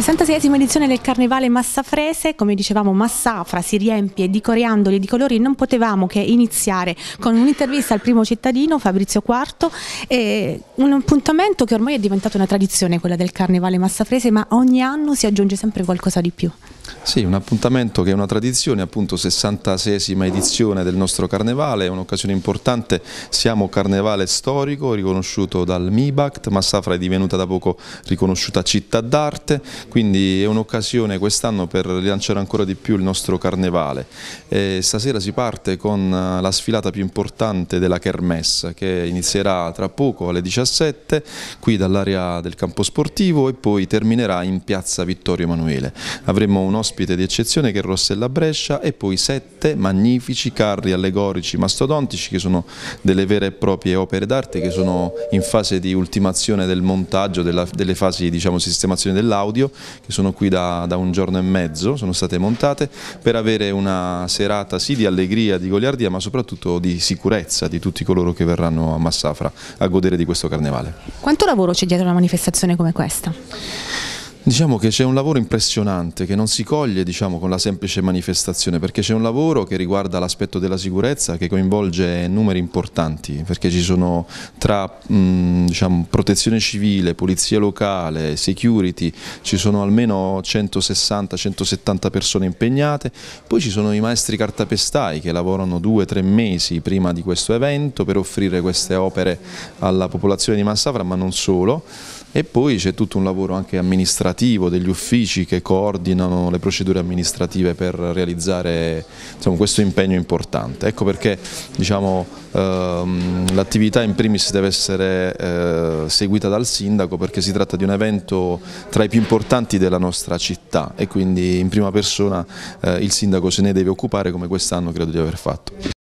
66esima edizione del Carnevale Massafrese, come dicevamo Massafra si riempie di coriandoli e di colori, non potevamo che iniziare con un'intervista al primo cittadino Fabrizio Quarto, un appuntamento che ormai è diventato una tradizione quella del Carnevale Massafrese, ma ogni anno si aggiunge sempre qualcosa di più. Sì, un appuntamento che è una tradizione, appunto 66esima edizione del nostro carnevale, è un'occasione importante, siamo carnevale storico riconosciuto dal MIBACT, Massafra è divenuta da poco riconosciuta città d'arte, quindi è un'occasione quest'anno per rilanciare ancora di più il nostro carnevale. E stasera si parte con eh, la sfilata più importante della Kermesse che inizierà tra poco alle 17 qui dall'area del campo sportivo e poi terminerà in piazza Vittorio Emanuele. Avremo un'ora ospite di eccezione che è Rossella Brescia e poi sette magnifici carri allegorici mastodontici che sono delle vere e proprie opere d'arte che sono in fase di ultimazione del montaggio, della, delle fasi diciamo, di diciamo, sistemazione dell'audio che sono qui da, da, un giorno e mezzo, sono state montate per avere una serata sì di allegria, di goliardia ma soprattutto di sicurezza di tutti coloro che verranno a Massafra a godere di questo carnevale. Quanto lavoro c'è dietro una manifestazione come questa? Diciamo che c'è un lavoro impressionante che non si coglie diciamo, con la semplice manifestazione perché c'è un lavoro che riguarda l'aspetto della sicurezza che coinvolge numeri importanti perché ci sono tra mh, diciamo, protezione civile, polizia locale, security, ci sono almeno 160-170 persone impegnate, poi ci sono i maestri cartapestai che lavorano due o tre mesi prima di questo evento per offrire queste opere alla popolazione di Massafra ma non solo e poi c'è tutto un lavoro anche amministrativo degli uffici che coordinano le procedure amministrative per realizzare insomma, diciamo, questo impegno importante. Ecco perché diciamo, ehm, l'attività in primis deve essere eh, seguita dal sindaco perché si tratta di un evento tra i più importanti della nostra città e quindi in prima persona eh, il sindaco se ne deve occupare come quest'anno credo di aver fatto.